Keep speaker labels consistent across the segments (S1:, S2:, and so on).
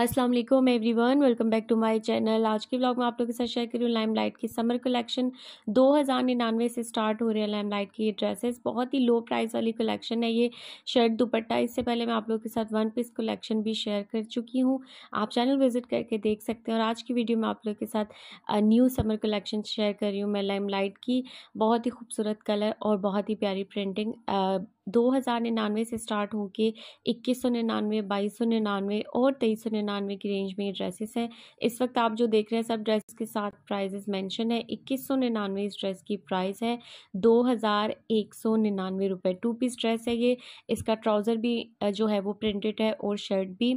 S1: Aslam every one welcome back to my channel आज के blog में आप लोगों के साथ शेयर रही हूँ लाइम लाइट की समर कलेक्शन दो हज़ार निन्यानवे से स्टार्ट हो रही है लाइम लाइट की ये ड्रेसेस बहुत ही लो प्राइस वाली कलेक्शन है ये शर्ट दुपट्टा इससे पहले मैं आप लोगों के साथ वन पीस कलेक्शन भी शेयर कर चुकी हूँ आप चैनल विजिट करके देख सकते हैं और आज की वीडियो में आप लोग के साथ न्यू समर कलेक्शन शेयर कर रही हूँ मैं लाइम लाइट की बहुत ही खूबसूरत कलर और बहुत ही प्यारी प्रिंटिंग दो हज़ार निन्यानवे से स्टार्ट होकर इक्कीस सौ निन्यानवे बाईस सौ निन्यानवे और तेईस सौ निन्यानवे की रेंज में ये ड्रेसेस हैं इस वक्त आप जो देख रहे हैं सब ड्रेस के साथ प्राइजेस मेंशन है इक्कीस सौ निन्यानवे इस ड्रेस की प्राइस है दो हज़ार एक सौ निन्यानवे रुपये टू पीस ड्रेस है ये इसका ट्राउज़र भी जो है वो प्रिंटेड है और शर्ट भी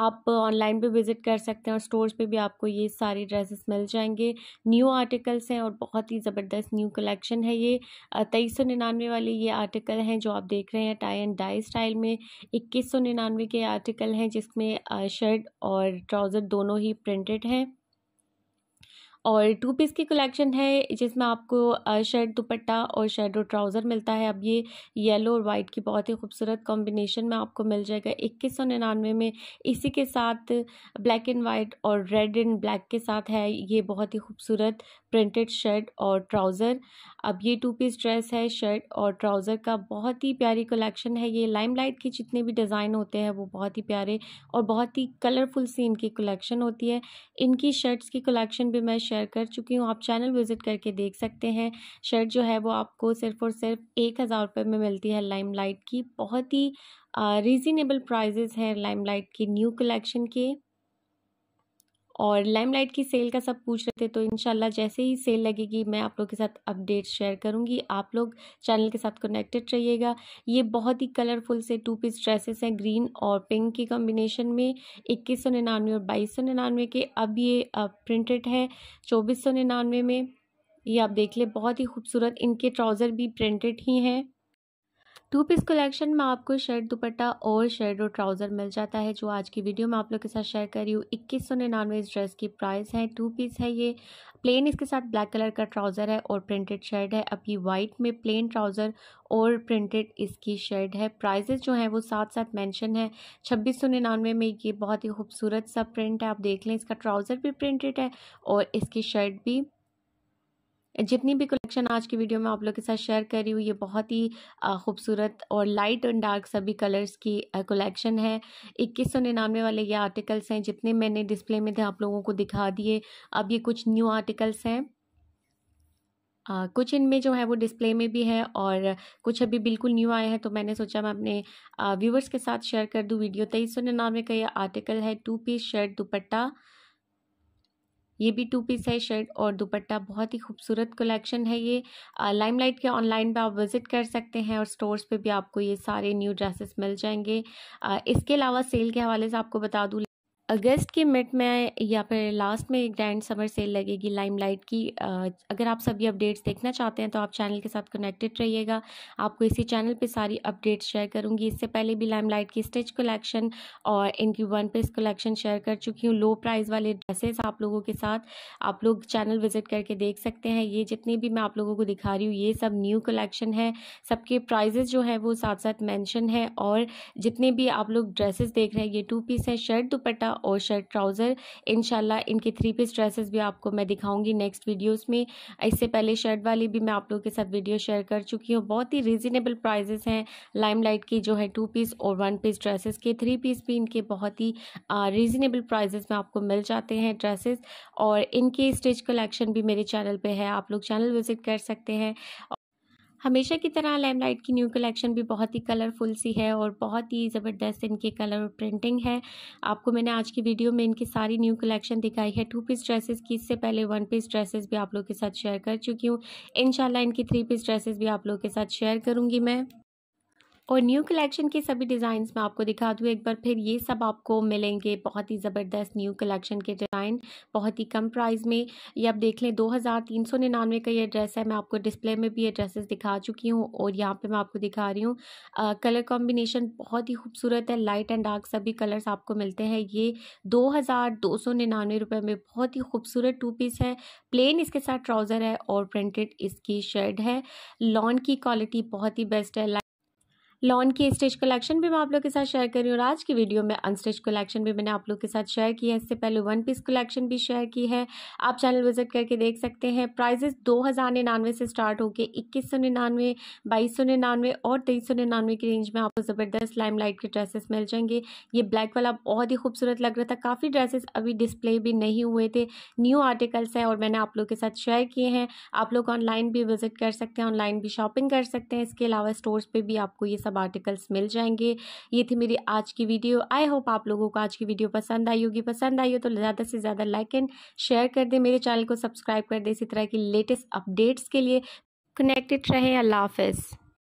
S1: आप ऑनलाइन पे विज़िट कर सकते हैं और स्टोर्स पे भी आपको ये सारे ड्रेसेस मिल जाएंगे न्यू आर्टिकल्स हैं और बहुत ही ज़बरदस्त न्यू कलेक्शन है ये तेईस सौ निन्यानवे वाले ये आर्टिकल हैं जो आप देख रहे हैं टाई एंड डाई स्टाइल में इक्कीस सौ निन्यानवे के आर्टिकल हैं जिसमें शर्ट और ट्राउज़र दोनों ही प्रिंटेड हैं और टू पीस की कलेक्शन है जिसमें आपको शर्ट दुपट्टा और शेडो ट्राउज़र मिलता है अब ये येलो और वाइट की बहुत ही खूबसूरत कॉम्बिनेशन में आपको मिल जाएगा इक्कीस सौ निन्यानवे में इसी के साथ ब्लैक एंड वाइट और रेड एंड ब्लैक के साथ है ये बहुत ही खूबसूरत प्रिंटेड शर्ट और ट्राउज़र अब ये टू पीस ड्रेस है शर्ट और ट्राउज़र का बहुत ही प्यारी कलेक्शन है ये लाइमलाइट के जितने भी डिज़ाइन होते हैं वो बहुत ही प्यारे और बहुत ही कलरफुल सी इनकी कलेक्शन होती है इनकी शर्ट्स की कलेक्शन भी मैं शेयर कर चुकी हूँ आप चैनल विज़िट करके देख सकते हैं शर्ट जो है वो आपको सिर्फ़ और सिर्फ एक हज़ार रुपये में मिलती है लाइम की बहुत ही रीज़नेबल प्राइजेज़ हैं लाइमलाइट की न्यू कलेक्शन के और लाइमलाइट की सेल का सब पूछ रहे थे तो इनशाला जैसे ही सेल लगेगी मैं आप लोग के साथ अपडेट शेयर करूँगी आप लोग चैनल के साथ कनेक्टेड रहिएगा ये बहुत ही कलरफुल से टू पीस ड्रेसेस हैं ग्रीन और पिंक की कॉम्बिनेशन में इक्कीस सौ निन्यानवे और बाईस सौ निन्यानवे के अब ये प्रिंटेड है चौबीस सौ निन्यानवे में ये आप देख ले बहुत ही खूबसूरत इनके ट्राउज़र भी प्रिंटेड ही हैं टू पीस कलेक्शन में आपको शर्ट दुपट्टा और शर्ट और ट्राउज़र मिल जाता है जो आज की वीडियो में आप लोग के साथ शेयर कर रही हूँ इक्कीस सौ निन्यानवे इस ड्रेस की प्राइस है टू पीस है ये प्लेन इसके साथ ब्लैक कलर का ट्राउज़र है और प्रिंटेड शर्ट है अभी वाइट में प्लेन ट्राउज़र और प्रिंटेड इसकी शर्ट है प्राइजेस जो हैं वो साथ साथ मेंशन है छब्बीस सौ निन्यानवे में ये बहुत ही खूबसूरत सा प्रिंट है आप देख लें इसका ट्राउज़र भी प्रिंटेड है और इसकी शर्ट भी जितनी भी कलेक्शन आज की वीडियो में आप लोग के साथ शेयर कर रही हूँ ये बहुत ही खूबसूरत और लाइट एंड डार्क सभी कलर्स की कलेक्शन है इक्कीस सौ निन्यानवे वाले ये आर्टिकल्स हैं जितने मैंने डिस्प्ले में थे आप लोगों को दिखा दिए अब ये कुछ न्यू आर्टिकल्स हैं आ, कुछ इनमें जो है वो डिस्प्ले में भी है और कुछ अभी बिल्कुल न्यू आए हैं तो मैंने सोचा मैं अपने व्यूवर्स के साथ शेयर कर दूँ वीडियो तेईस सौ निन्यानवे का ये आर्टिकल है टू पीस शर्ट दुपट्टा ये भी टू पीस है शर्ट और दुपट्टा बहुत ही खूबसूरत कलेक्शन है ये लाइमलाइट के ऑनलाइन पे आप विज़िट कर सकते हैं और स्टोर्स पे भी आपको ये सारे न्यू ड्रेसेस मिल जाएंगे आ, इसके अलावा सेल के हवाले से आपको बता दूँ अगस्त के मिड में या फिर लास्ट में एक ग्रैंड समर सेल लगेगी लाइमलाइट की अगर आप सभी अपडेट्स देखना चाहते हैं तो आप चैनल के साथ कनेक्टेड रहिएगा आपको इसी चैनल पे सारी अपडेट्स शेयर करूँगी इससे पहले भी लाइमलाइट की स्टिच कलेक्शन और इनकी वन पीस कलेक्शन शेयर कर चुकी हूँ लो प्राइस वाले ड्रेसेस आप लोगों के साथ आप लोग चैनल विजिट करके देख सकते हैं ये जितने भी मैं आप लोगों को दिखा रही हूँ ये सब न्यू कलेक्शन है सबके प्राइजेस जो हैं वो साथ साथ मैंशन है और जितने भी आप लोग ड्रेसेस देख रहे हैं ये टू पीस है शर्ट दुपट्टा और शर्ट ट्राउज़र इन इनके थ्री पीस ड्रेसेस भी आपको मैं दिखाऊंगी नेक्स्ट वीडियोस में इससे पहले शर्ट वाली भी मैं आप लोगों के साथ वीडियो शेयर कर चुकी हूँ बहुत ही रीज़नेबल प्राइजेस हैं लाइमलाइट की जो है टू पीस और वन पीस ड्रेसेस के थ्री पीस भी इनके बहुत ही रीज़नेबल प्राइजेस में आपको मिल जाते हैं ड्रेसेस और इनके स्टिच कलेक्शन भी मेरे चैनल पर है आप लोग चैनल विजिट कर सकते हैं हमेशा की तरह लाइमलाइट की न्यू कलेक्शन भी बहुत ही कलरफुल सी है और बहुत ही ज़बरदस्त इनके कलर और प्रिंटिंग है आपको मैंने आज की वीडियो में इनकी सारी न्यू कलेक्शन दिखाई है टू पीस ड्रेसेस की इससे पहले वन पीस ड्रेसेस भी आप लोग के साथ शेयर कर चुकी हूँ इन इनकी थ्री पीस ड्रेसेस भी आप लोग के साथ शेयर करूँगी मैं और न्यू कलेक्शन के सभी डिज़ाइंस मैं आपको दिखा दूँ एक बार फिर ये सब आपको मिलेंगे बहुत ही ज़बरदस्त न्यू कलेक्शन के डिज़ाइन बहुत ही कम प्राइस में ये आप देख लें दो हज़ार तीन सौ निन्यानवे का ये ड्रेस है मैं आपको डिस्प्ले में भी ये ड्रेसेस दिखा चुकी हूँ और यहाँ पे मैं आपको दिखा रही हूँ कलर कॉम्बिनेशन बहुत ही खूबसूरत है लाइट एंड डार्क सभी कलर्स आपको मिलते हैं ये दो हज़ार दो सौ निन्यानवे रुपये में बहुत ही खूबसूरत टू पीस है प्लेन इसके साथ ट्राउज़र है और प्रिंटेड इसकी शर्ट है लॉन की क्वालिटी बहुत ही बेस्ट है लॉन की स्टेज कलेक्शन भी मैं आप लोग के साथ शेयर कर रही हूँ और आज की वीडियो में अनस्टेज कलेक्शन भी मैंने आप लोग के साथ शेयर की है इससे पहले वन पीस कलेक्शन भी शेयर की है आप चैनल विजिट करके देख सकते हैं प्राइजेस दो हज़ार निन्यानवे से स्टार्ट होकर इक्कीस सौ निन्यानवे बाईस सौ निन्यानवे और तेईस सौ निन्यानवे की रेंज में आपको ज़बरदस्त लाइम लाइट के ड्रेसेस मिल जाएंगे ये ब्लैक वाला बहुत ही खूबसूरत लग रहा था काफ़ी ड्रेसेस अभी डिस्प्ले भी नहीं हुए थे न्यू आर्टिकल्स हैं और मैंने आप लोग के साथ शेयर किए हैं आप लोग ऑनलाइन भी विजिट कर सकते हैं ऑनलाइन भी शॉपिंग कर सकते हैं इसके अलावा स्टोर्स पर भी आपको ये सब आर्टिकल्स मिल जाएंगे ये थी मेरी आज की वीडियो आई होप आप लोगों को आज की वीडियो पसंद आई होगी पसंद आई हो तो ज़्यादा से ज़्यादा लाइक एंड शेयर कर दें मेरे चैनल को सब्सक्राइब कर दें इसी तरह की लेटेस्ट अपडेट्स के लिए कनेक्टेड रहें अल्लाह हाफिज़